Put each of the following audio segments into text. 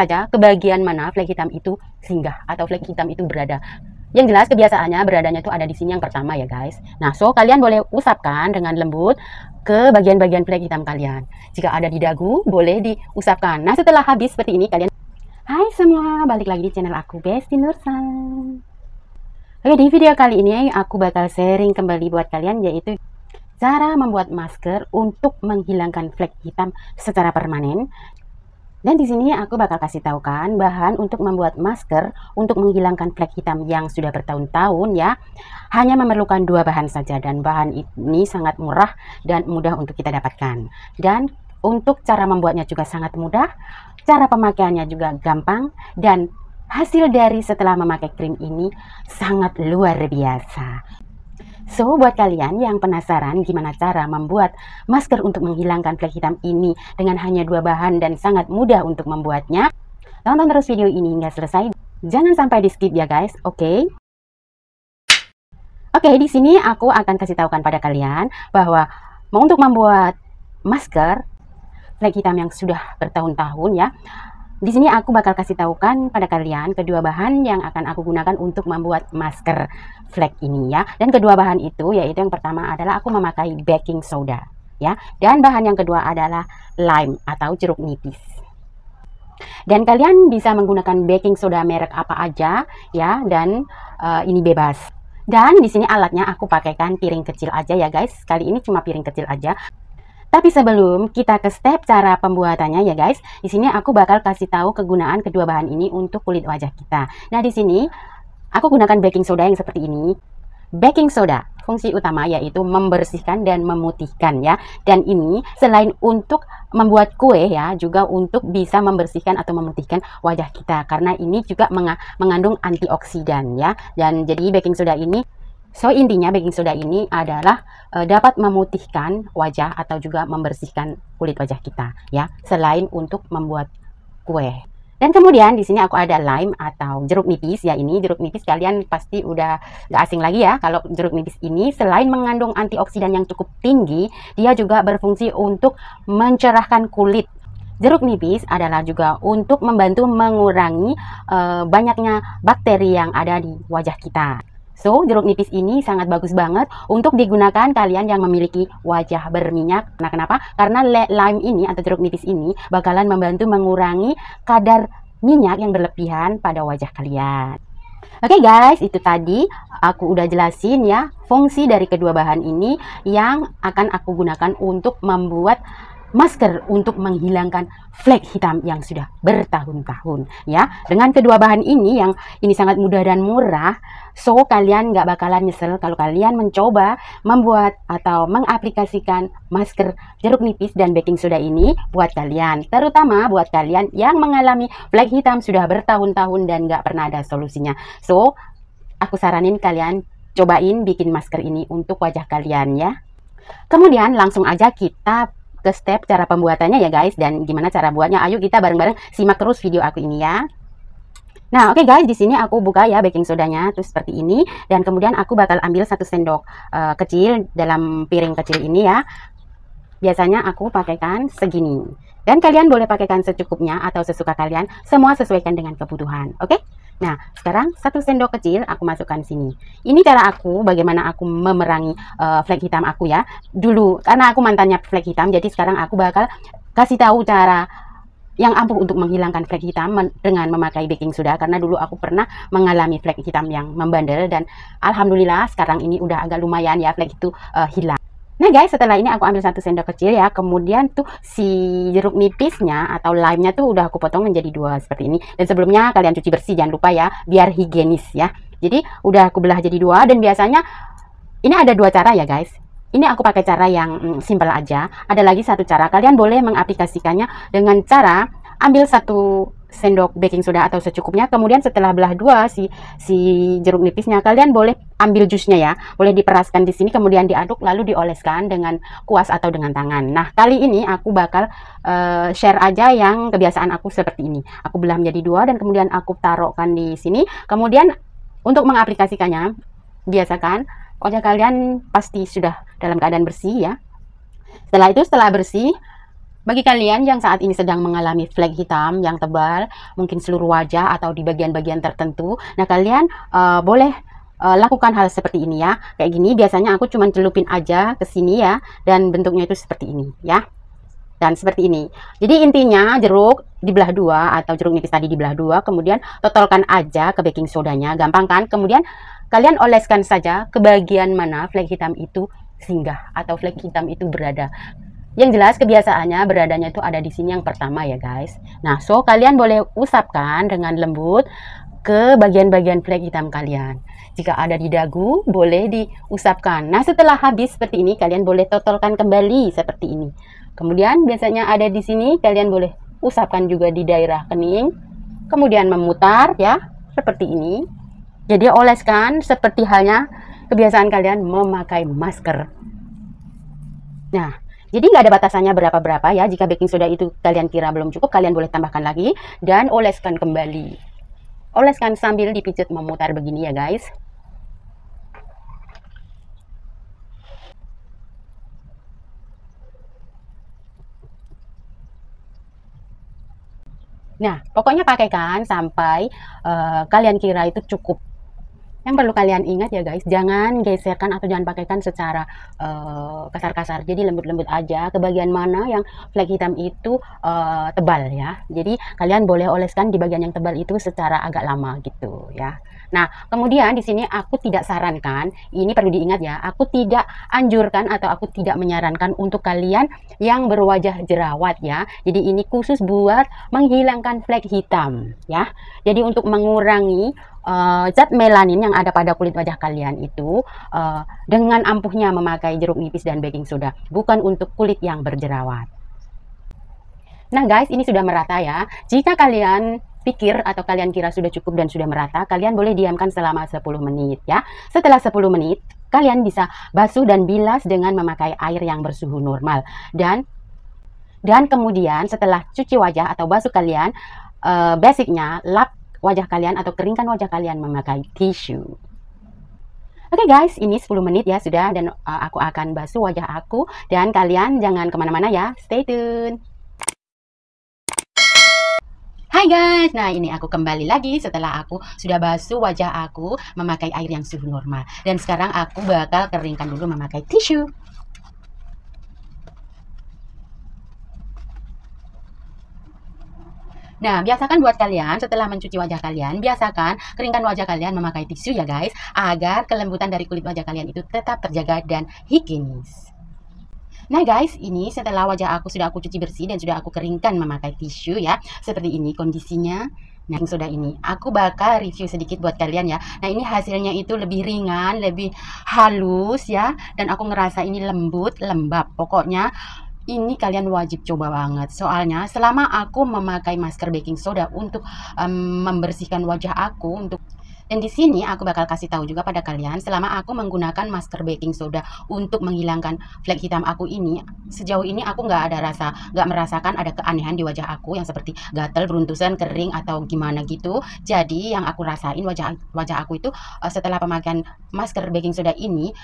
saja ke bagian mana flek hitam itu singgah atau flek hitam itu berada. Yang jelas kebiasaannya beradanya itu ada di sini yang pertama ya guys. Nah, so kalian boleh usapkan dengan lembut ke bagian-bagian flek hitam kalian. Jika ada di dagu, boleh diusapkan. Nah, setelah habis seperti ini kalian Hai semua, balik lagi di channel aku Besti Nursan. Oke, di video kali ini aku bakal sharing kembali buat kalian yaitu cara membuat masker untuk menghilangkan flek hitam secara permanen dan di sini aku bakal kasih tahu kan bahan untuk membuat masker untuk menghilangkan flek hitam yang sudah bertahun-tahun ya. Hanya memerlukan dua bahan saja dan bahan ini sangat murah dan mudah untuk kita dapatkan. Dan untuk cara membuatnya juga sangat mudah, cara pemakaiannya juga gampang dan hasil dari setelah memakai krim ini sangat luar biasa. So, buat kalian yang penasaran gimana cara membuat masker untuk menghilangkan flek hitam ini dengan hanya dua bahan dan sangat mudah untuk membuatnya, tonton terus video ini hingga selesai. Jangan sampai di skip ya guys, oke? Okay? Oke, okay, di sini aku akan kasih tahukan pada kalian bahwa untuk membuat masker flek hitam yang sudah bertahun-tahun ya, di sini aku bakal kasih tahukan pada kalian kedua bahan yang akan aku gunakan untuk membuat masker flek ini ya. Dan kedua bahan itu yaitu yang pertama adalah aku memakai baking soda ya. Dan bahan yang kedua adalah lime atau jeruk nipis. Dan kalian bisa menggunakan baking soda merek apa aja ya dan uh, ini bebas. Dan di sini alatnya aku pakaikan piring kecil aja ya guys. Kali ini cuma piring kecil aja. Tapi sebelum kita ke step cara pembuatannya ya guys, di sini aku bakal kasih tahu kegunaan kedua bahan ini untuk kulit wajah kita. Nah, di sini aku gunakan baking soda yang seperti ini. Baking soda, fungsi utama yaitu membersihkan dan memutihkan ya. Dan ini selain untuk membuat kue ya, juga untuk bisa membersihkan atau memutihkan wajah kita karena ini juga mengandung antioksidan ya. Dan jadi baking soda ini So intinya baking soda ini adalah e, dapat memutihkan wajah atau juga membersihkan kulit wajah kita ya, selain untuk membuat kue. Dan kemudian di sini aku ada lime atau jeruk nipis ya ini jeruk nipis kalian pasti udah gak asing lagi ya kalau jeruk nipis ini selain mengandung antioksidan yang cukup tinggi, dia juga berfungsi untuk mencerahkan kulit Jeruk nipis adalah juga untuk membantu mengurangi e, banyaknya bakteri yang ada di wajah kita. So, jeruk nipis ini sangat bagus banget untuk digunakan kalian yang memiliki wajah berminyak. Nah, kenapa? Karena lime ini atau jeruk nipis ini bakalan membantu mengurangi kadar minyak yang berlebihan pada wajah kalian. Oke okay guys, itu tadi aku udah jelasin ya fungsi dari kedua bahan ini yang akan aku gunakan untuk membuat masker untuk menghilangkan flek hitam yang sudah bertahun-tahun ya dengan kedua bahan ini yang ini sangat mudah dan murah so kalian nggak bakalan nyesel kalau kalian mencoba membuat atau mengaplikasikan masker jeruk nipis dan baking soda ini buat kalian terutama buat kalian yang mengalami flek hitam sudah bertahun-tahun dan nggak pernah ada solusinya so aku saranin kalian cobain bikin masker ini untuk wajah kalian ya Kemudian langsung aja kita ke step cara pembuatannya ya guys dan gimana cara buatnya. Ayo kita bareng-bareng simak terus video aku ini ya. Nah, oke okay guys, di sini aku buka ya baking sodanya tuh seperti ini dan kemudian aku bakal ambil satu sendok uh, kecil dalam piring kecil ini ya. Biasanya aku pakaikan segini. Dan kalian boleh pakaikan secukupnya atau sesuka kalian, semua sesuaikan dengan kebutuhan. Oke? Okay? Nah, sekarang satu sendok kecil aku masukkan sini. Ini cara aku bagaimana aku memerangi uh, eh, flek hitam aku ya. Dulu karena aku mantannya flek hitam, jadi sekarang aku bakal kasih tahu cara yang ampuh untuk menghilangkan flek hitam dengan memakai baking soda karena dulu aku pernah mengalami flek hitam yang membandel dan alhamdulillah sekarang ini udah agak lumayan ya flek itu uh, hilang. Nah guys, setelah ini aku ambil satu sendok kecil ya. Kemudian tuh si jeruk nipisnya atau lime-nya tuh udah aku potong menjadi dua seperti ini. Dan sebelumnya kalian cuci bersih jangan lupa ya, biar higienis ya. Jadi udah aku belah jadi dua dan biasanya ini ada dua cara ya guys. Ini aku pakai cara yang mm, simple aja. Ada lagi satu cara, kalian boleh mengaplikasikannya dengan cara ambil satu sendok baking soda atau secukupnya. Kemudian setelah belah dua si si jeruk nipisnya, kalian boleh ambil jusnya ya. Boleh diperaskan di sini kemudian diaduk lalu dioleskan dengan kuas atau dengan tangan. Nah, kali ini aku bakal uh, share aja yang kebiasaan aku seperti ini. Aku belah menjadi dua dan kemudian aku taruhkan di sini. Kemudian untuk mengaplikasikannya, biasakan wajah kalian pasti sudah dalam keadaan bersih ya. Setelah itu setelah bersih bagi kalian yang saat ini sedang mengalami flek hitam yang tebal, mungkin seluruh wajah atau di bagian-bagian tertentu, nah kalian uh, boleh uh, lakukan hal seperti ini ya. Kayak gini biasanya aku cuma celupin aja ke sini ya dan bentuknya itu seperti ini ya. Dan seperti ini. Jadi intinya jeruk dibelah dua atau jeruk nipis tadi dibelah dua, kemudian totalkan aja ke baking sodanya, gampang kan? Kemudian kalian oleskan saja ke bagian mana flek hitam itu singgah atau flek hitam itu berada. Yang jelas kebiasaannya beradanya itu ada di sini yang pertama ya guys. Nah, so kalian boleh usapkan dengan lembut ke bagian-bagian flek hitam kalian. Jika ada di dagu, boleh diusapkan. Nah, setelah habis seperti ini, kalian boleh totolkan kembali seperti ini. Kemudian biasanya ada di sini, kalian boleh usapkan juga di daerah kening. Kemudian memutar ya, seperti ini. Jadi oleskan seperti halnya kebiasaan kalian memakai masker. Nah, jadi nggak ada batasannya berapa-berapa ya. Jika baking soda itu kalian kira belum cukup, kalian boleh tambahkan lagi dan oleskan kembali. Oleskan sambil dipijit memutar begini ya guys. Nah, pokoknya pakaikan sampai uh, kalian kira itu cukup yang perlu kalian ingat ya guys, jangan geserkan atau jangan pakaikan secara eh, kasar-kasar. Uh, Jadi lembut-lembut aja ke bagian mana yang flag hitam itu uh, tebal ya. Jadi kalian boleh oleskan di bagian yang tebal itu secara agak lama gitu ya. Nah, kemudian di sini aku tidak sarankan, ini perlu diingat ya, aku tidak anjurkan atau aku tidak menyarankan untuk kalian yang berwajah jerawat ya. Jadi ini khusus buat menghilangkan flek hitam ya. Jadi untuk mengurangi uh, zat melanin yang ada pada kulit wajah kalian itu uh, dengan ampuhnya memakai jeruk nipis dan baking soda, bukan untuk kulit yang berjerawat. Nah guys, ini sudah merata ya. Jika kalian pikir atau kalian kira sudah cukup dan sudah merata, kalian boleh diamkan selama 10 menit ya. Setelah 10 menit, kalian bisa basuh dan bilas dengan memakai air yang bersuhu normal. Dan dan kemudian setelah cuci wajah atau basuh kalian, uh, basicnya lap wajah kalian atau keringkan wajah kalian memakai tisu. Oke okay guys, ini 10 menit ya sudah dan uh, aku akan basuh wajah aku dan kalian jangan kemana-mana ya. Stay tune. Hai guys, nah ini aku kembali lagi setelah aku sudah basuh wajah aku memakai air yang suhu normal Dan sekarang aku bakal keringkan dulu memakai tisu Nah, biasakan buat kalian setelah mencuci wajah kalian, biasakan keringkan wajah kalian memakai tisu ya guys, agar kelembutan dari kulit wajah kalian itu tetap terjaga dan higienis. Nah guys, ini setelah wajah aku sudah aku cuci bersih dan sudah aku keringkan memakai tisu ya. Seperti ini kondisinya. Nah, sudah ini aku bakal review sedikit buat kalian ya. Nah, ini hasilnya itu lebih ringan, lebih halus ya dan aku ngerasa ini lembut, lembab. Pokoknya ini kalian wajib coba banget. Soalnya selama aku memakai masker baking soda untuk um, membersihkan wajah aku untuk dan di sini aku bakal kasih tahu juga pada kalian selama aku menggunakan masker baking soda untuk menghilangkan flek hitam aku ini, sejauh ini aku nggak ada rasa, nggak merasakan ada keanehan di wajah aku yang seperti gatel beruntusan, kering atau gimana gitu. Jadi yang aku rasain wajah wajah aku itu eh, setelah pemakaian masker baking soda ini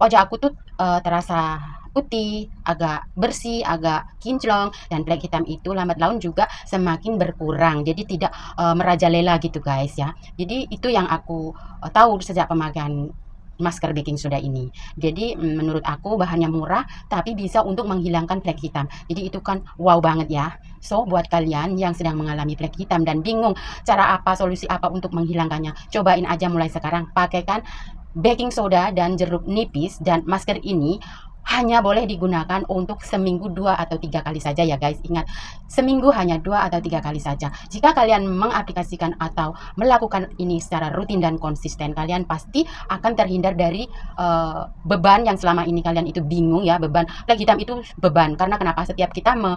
wajah aku tuh uh, terasa putih, agak bersih, agak kinclong dan flek hitam itu lambat laun juga semakin berkurang. Jadi tidak uh, merajalela gitu guys ya. Jadi itu yang aku uh, tahu sejak pemakaian masker baking soda ini. Jadi mm, menurut aku bahannya murah tapi bisa untuk menghilangkan flek hitam. Jadi itu kan wow banget ya. So buat kalian yang sedang mengalami flek hitam dan bingung cara apa solusi apa untuk menghilangkannya, cobain aja mulai sekarang. Pakaikan baking soda dan jeruk nipis dan masker ini hanya boleh digunakan untuk seminggu dua atau tiga kali saja ya guys ingat seminggu hanya dua atau tiga kali saja jika kalian mengaplikasikan atau melakukan ini secara rutin dan konsisten kalian pasti akan terhindar dari uh, beban yang selama ini kalian itu bingung ya beban lagi hitam itu beban karena kenapa setiap kita me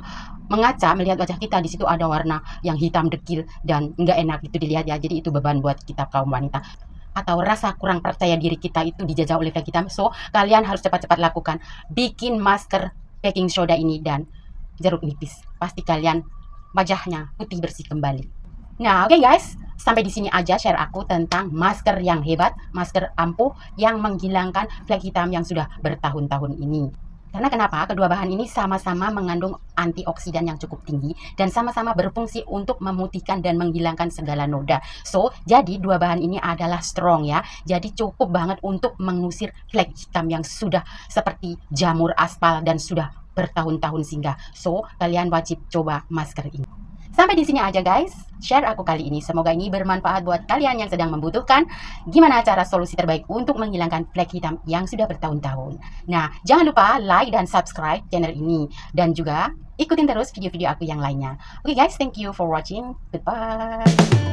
mengaca melihat wajah kita di situ ada warna yang hitam dekil dan nggak enak itu dilihat ya jadi itu beban buat kita kaum wanita atau rasa kurang percaya diri kita itu dijajah oleh kita. hitam. So, kalian harus cepat-cepat lakukan. Bikin masker baking soda ini dan jeruk nipis. Pasti kalian wajahnya putih bersih kembali. Nah, oke okay guys. Sampai di sini aja share aku tentang masker yang hebat, masker ampuh yang menghilangkan flek hitam yang sudah bertahun-tahun ini. Karena kenapa? Kedua bahan ini sama-sama mengandung antioksidan yang cukup tinggi dan sama-sama berfungsi untuk memutihkan dan menghilangkan segala noda. So, jadi dua bahan ini adalah strong ya. Jadi cukup banget untuk mengusir flek hitam yang sudah seperti jamur aspal dan sudah bertahun-tahun singgah. So, kalian wajib coba masker ini. Sampai di sini aja guys, share aku kali ini. Semoga ini bermanfaat buat kalian yang sedang membutuhkan gimana cara solusi terbaik untuk menghilangkan flek hitam yang sudah bertahun-tahun. Nah, jangan lupa like dan subscribe channel ini. Dan juga ikutin terus video-video aku yang lainnya. Oke okay guys, thank you for watching. Goodbye.